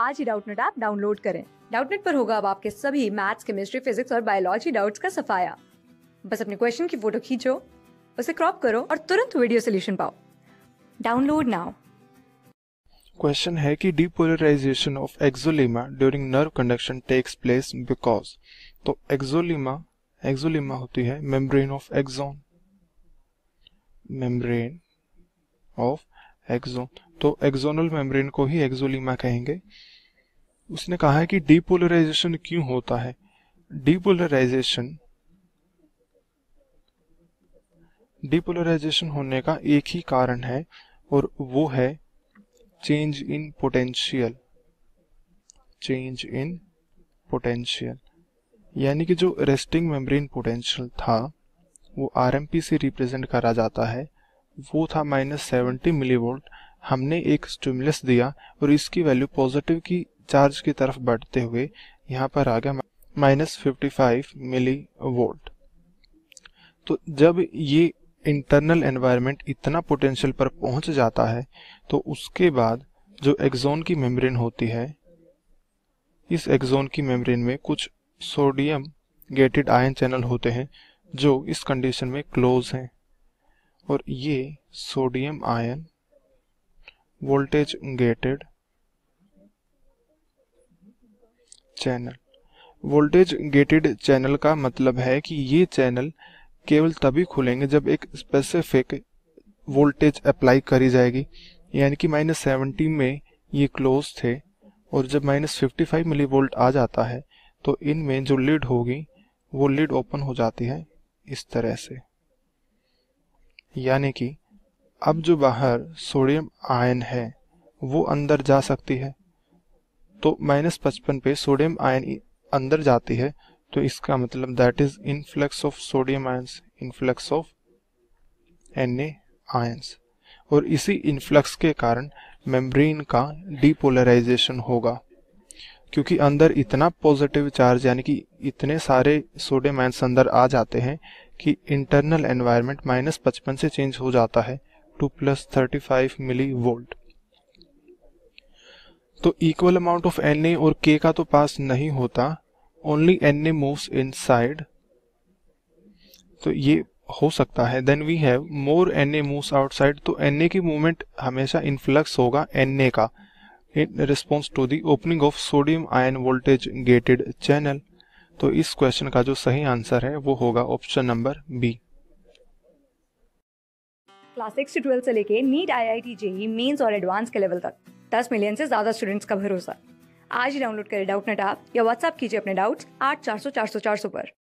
आज ही Doubtnet app download करें डाउटनेट पर होगा अब आपके सभी मैथ्स केमिस्ट्री फिजिक्स और बायोलॉजी डाउट्स का सफाया बस अपने क्वेश्चन की फोटो खींचो उसे क्रॉप करो और तुरंत वीडियो सोल्यूशन पाओ डाउनलोड नाउ क्वेश्चन है कि depolarization of axolemma during nerve conduction takes place because तो एक्सोलिमा एक्सोलिमा होती है membrane of axon membrane of axon तो एक्सोनल मेम्ब्रेन को ही एक्सोलिमा कहेंगे उसने कहा है कि डीपोलराइजेशन क्यों होता है डीपोलराइजेशन डीपोलराइजेशन होने का एक ही कारण है और वो है change in potential change in potential यानी कि जो रेस्टिंग मेम्ब्रेन पोटेंशियल था वो आर से रिप्रेजेंट करा जाता है वो था माइनस सेवेंटी मिली हमने एक स्टिमुलस दिया और इसकी वैल्यू पॉजिटिव की चार्ज की तरफ बढ़ते हुए यहाँ पर आ गया minus fifty five millivolt तो जब ये इंटरनल एनवायरनमेंट इतना पोटेंशियल पर पहुंच जाता है तो उसके बाद जो एक्जोन की मेम्ब्रेन होती है इस एक्जोन की मेम्ब्रेन में कुछ सोडियम गेटेड आयन चैनल होते हैं जो इस कंडीशन में क्लोज हैं और ये sodium ion voltage gated channel voltage gated channel का मतलब है कि ये चैनल केवल तभी खुलेंगे जब एक स्पेसिफिक वोल्टेज अप्लाई करी जाएगी यानी कि माइनस सेवेंटी में ये क्लोज थे और जब minus fifty five millivolt आ जाता है तो इनमें जो लिड होगी वो लिड ओपन हो जाती है इस तरह से यानी कि अब जो बाहर सोडियम आयन है वो अंदर जा सकती है तो माइनस पचपन पे सोडियम आयन अंदर जाती है तो इसका मतलब that is influx of sodium ions influx of N ions और इसी इनफ्लक्स के कारण मेम्ब्रेन का डिपोलराइजेशन होगा क्योंकि अंदर इतना पॉजिटिव चार्ज यानी कि इतने सारे सोडियम आयंस अंदर आ जाते हैं कि इंटरनल एनवायरनमेंट माइनस पचपन से चेंज हो जाता है to plus thirty five millivolt तो equal amount of N A और के का तो पास नहीं होता only N A moves inside तो ये हो सकता है then we have more N A moves outside तो एन ए की मूवमेंट हमेशा इनफ्लक्स होगा एन ए का in response to the opening of sodium ion voltage gated channel तो इस क्वेश्चन का जो सही आंसर है वो होगा option number B class six से ट्वेल्थ से लेके NEET I I T JEE Mains और एडवांस के लेवल तक दस मिलियन से ज्यादा स्टूडेंट्स का भरोसा आज ही डाउनलोड करें डाउट नेट ऐप या व्हाट्सएप कीजिए अपने डाउट्स आठ चार सौ चार सौ चार सौ पर